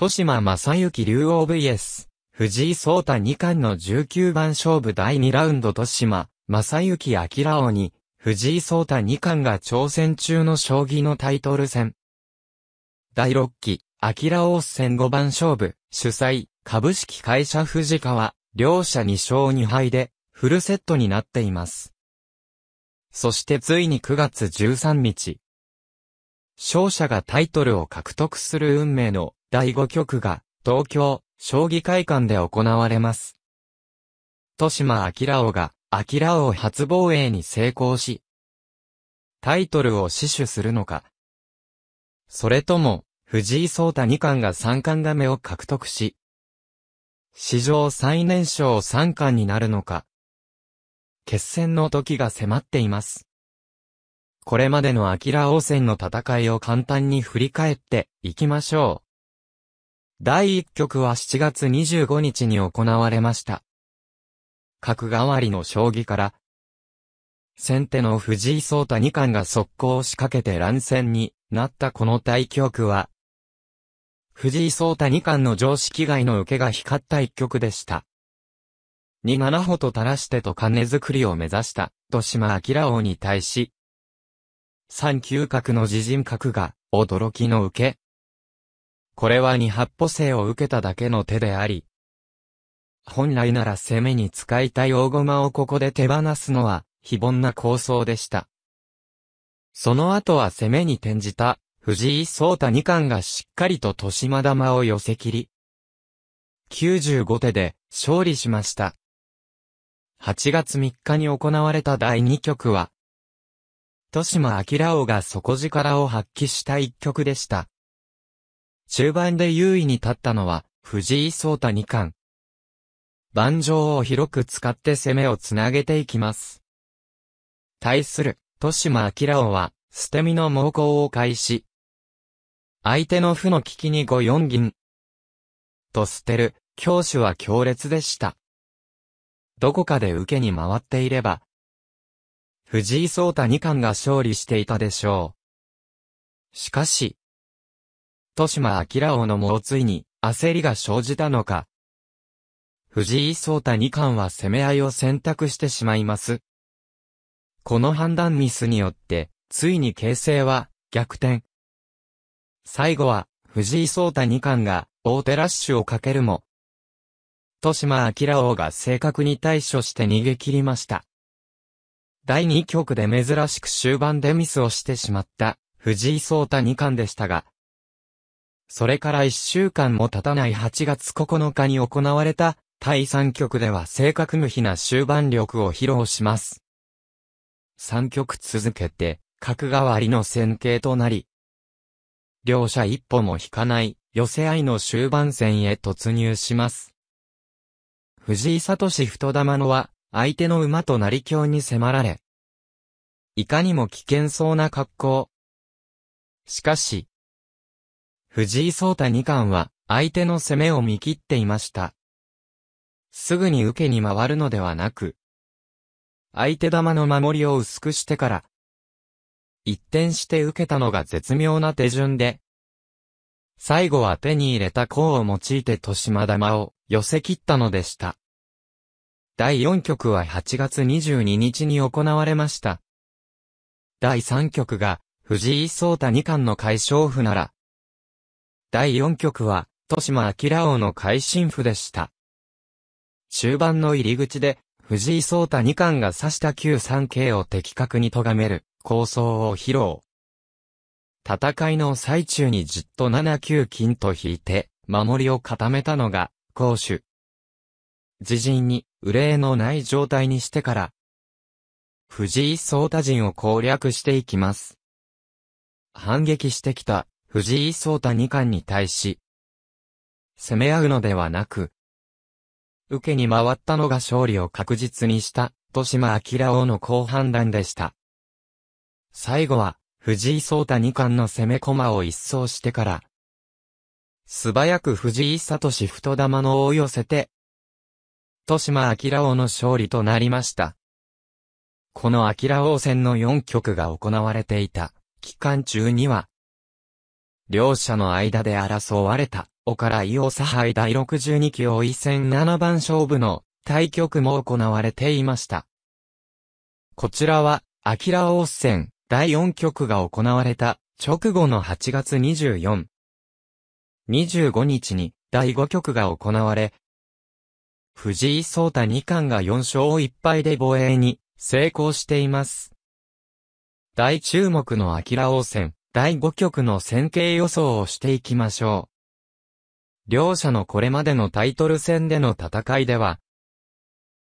豊島正幸竜王 VS、藤井聡太二冠の19番勝負第2ラウンド豊島、正幸明王に、藤井聡太二冠が挑戦中の将棋のタイトル戦。第6期、明王戦5番勝負、主催、株式会社藤川、両者2勝2敗で、フルセットになっています。そしてついに9月13日。勝者がタイトルを獲得する運命の第5局が、東京、将棋会館で行われます。豊島明王が、明王初防衛に成功し、タイトルを死守するのか。それとも、藤井聡太二冠が三冠亀を獲得し、史上最年少三冠になるのか。決戦の時が迫っています。これまでのアキラ王戦の戦いを簡単に振り返っていきましょう。第1局は7月25日に行われました。角代わりの将棋から、先手の藤井聡太二冠が速攻を仕掛けて乱戦になったこの対局は、藤井聡太二冠の常識外の受けが光った一局でした。二七歩と垂らしてと金作りを目指した、と島明王に対し、三九角の自陣角が、驚きの受け、これは二八歩制を受けただけの手であり、本来なら攻めに使いたい大駒をここで手放すのは、非凡な構想でした。その後は攻めに転じた、藤井聡太二冠がしっかりと豊島玉を寄せ切り、95手で勝利しました。8月3日に行われた第2局は、豊島明王が底力を発揮した一局でした。中盤で優位に立ったのは、藤井聡太二冠。盤上を広く使って攻めをつなげていきます。対する、豊島明王は、捨て身の猛攻を開始。相手の負の危機に五四銀。と捨てる、教手は強烈でした。どこかで受けに回っていれば、藤井聡太二冠が勝利していたでしょう。しかし、豊島明王のもついに、焦りが生じたのか。藤井聡太二冠は攻め合いを選択してしまいます。この判断ミスによって、ついに形勢は逆転。最後は、藤井聡太二冠が大手ラッシュをかけるも、豊島明王が正確に対処して逃げ切りました。第2局で珍しく終盤でミスをしてしまった藤井聡太二冠でしたが、それから一週間も経たない8月9日に行われた、第3曲では正確無比な終盤力を披露します。3曲続けて、角代わりの戦型となり、両者一歩も引かない寄せ合いの終盤戦へ突入します。藤井聡太玉野は相手の馬と成強に迫られ、いかにも危険そうな格好。しかし、藤井聡太二冠は、相手の攻めを見切っていました。すぐに受けに回るのではなく、相手玉の守りを薄くしてから、一転して受けたのが絶妙な手順で、最後は手に入れた甲を用いて豊島玉を寄せ切ったのでした。第4局は8月22日に行われました。第3局が藤井聡太二冠の解消譜なら、第4局は、豊島明王の会心譜でした。終盤の入り口で、藤井聡太二冠が指した9三桂を的確に咎める構想を披露。戦いの最中にじっと7九金と引いて、守りを固めたのが、攻守。自陣に、憂いのない状態にしてから、藤井聡太陣を攻略していきます。反撃してきた藤井聡太二冠に対し、攻め合うのではなく、受けに回ったのが勝利を確実にした、豊島明王の好判断でした。最後は、藤井聡太二冠の攻め駒を一掃してから、素早く藤井聡太玉の尾を寄せて、豊島明王の勝利となりました。この明王戦の4局が行われていた期間中には、両者の間で争われた、おから伊王差杯第62期王位戦7番勝負の対局も行われていました。こちらは、明キ王戦第4局が行われた直後の8月24、25日に第5局が行われ、藤井聡太2冠が4勝1敗で防衛に成功しています。大注目の明キ王戦第5局の戦型予想をしていきましょう。両者のこれまでのタイトル戦での戦いでは、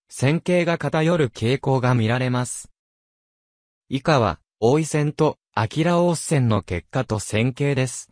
戦型が偏る傾向が見られます。以下は、大井戦と、明王戦の結果と戦型です。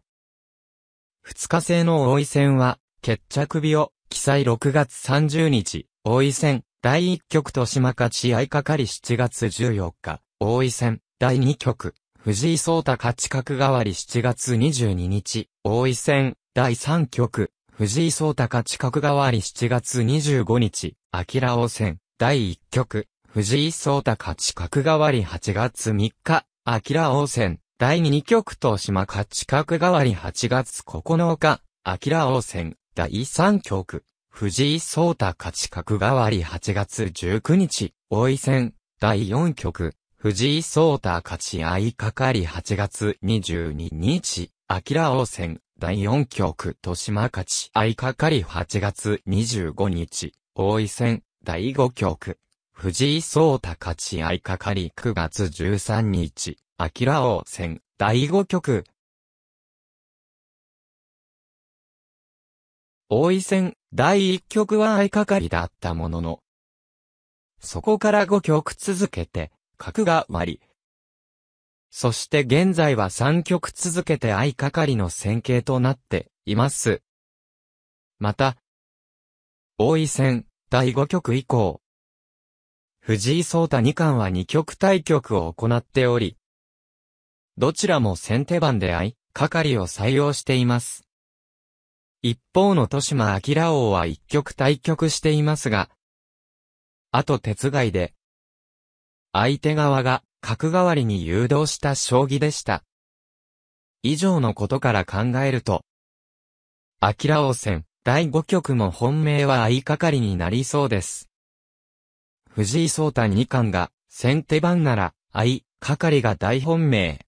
二日制の大井戦は、決着日を、記載6月30日、大井戦、第1局と島勝ち合いかかり7月14日、大井戦、第2局、藤井聡太勝ち角代わり7月22日、王位戦、第3局、藤井聡太勝ち角代わり7月25日、明王戦、第1局、藤井聡太勝ち角代わり8月3日、明王戦、第2局と島勝ち角代わり8月9日、明王戦、第3局、藤井聡太勝ち角代わり8月19日、王位戦、第4局、藤井聡太勝ち相かかり8月22日、明王戦第4局豊島勝ち相かかり8月25日、大井戦第5局、藤井聡太勝ち相かかり9月13日、明王戦第5局、大井戦第1局は相かかりだったものの、そこから5局続けて、角が割り。そして現在は3曲続けて相掛かりの線形となっています。また、王位戦第5局以降、藤井聡太二冠は2局対局を行っており、どちらも先手番で相掛かりを採用しています。一方の豊島明王は1局対局していますが、あと手伝いで、相手側が角代わりに誘導した将棋でした。以上のことから考えると、アキラ王戦第5局も本命は相掛かりになりそうです。藤井聡太二冠が先手番なら相掛かりが大本命。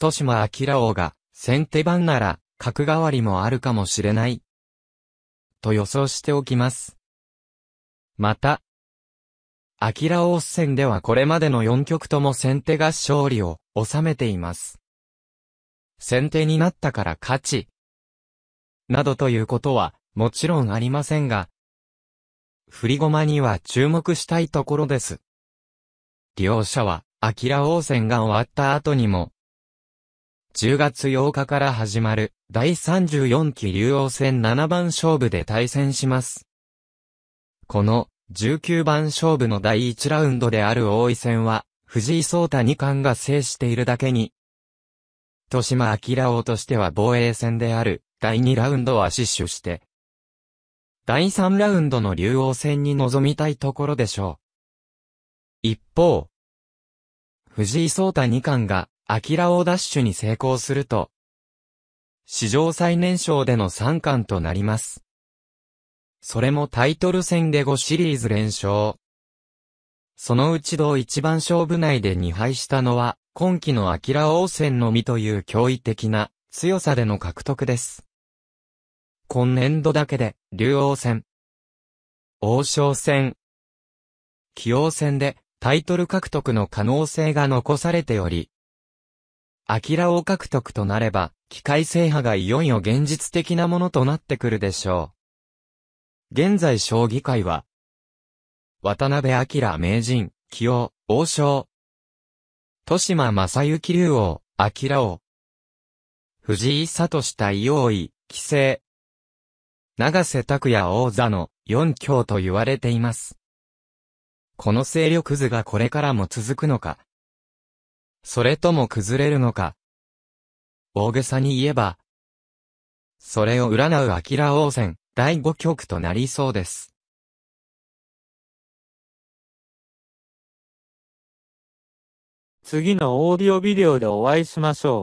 豊島明王が先手番なら角代わりもあるかもしれない。と予想しておきます。また、アキラオス戦ではこれまでの4局とも先手が勝利を収めています。先手になったから勝ち。などということは、もちろんありませんが、振り駒には注目したいところです。両者は、アキラ王戦が終わった後にも、10月8日から始まる第34期竜王戦7番勝負で対戦します。この19番勝負の第1ラウンドである王位戦は、藤井聡太二冠が制しているだけに、豊島明王としては防衛戦である、第2ラウンドは死守して、第3ラウンドの竜王戦に臨みたいところでしょう。一方、藤井聡太二冠が、明王ダッシュに成功すると、史上最年少での三冠となります。それもタイトル戦で5シリーズ連勝。そのうち同一番勝負内で2敗したのは、今季のアキラ王戦のみという驚異的な強さでの獲得です。今年度だけで、竜王戦、王将戦、棋王戦でタイトル獲得の可能性が残されており、アキラ王獲得となれば、機械制覇がいよいよ現実的なものとなってくるでしょう。現在将棋界は、渡辺明名人、清、王、王将、豊島正幸竜王、明王、藤井聡伊王位、棋聖、長瀬拓也王座の四強と言われています。この勢力図がこれからも続くのか、それとも崩れるのか、大げさに言えば、それを占う明王戦。第5局となりそうです。次のオーディオビデオでお会いしましょう。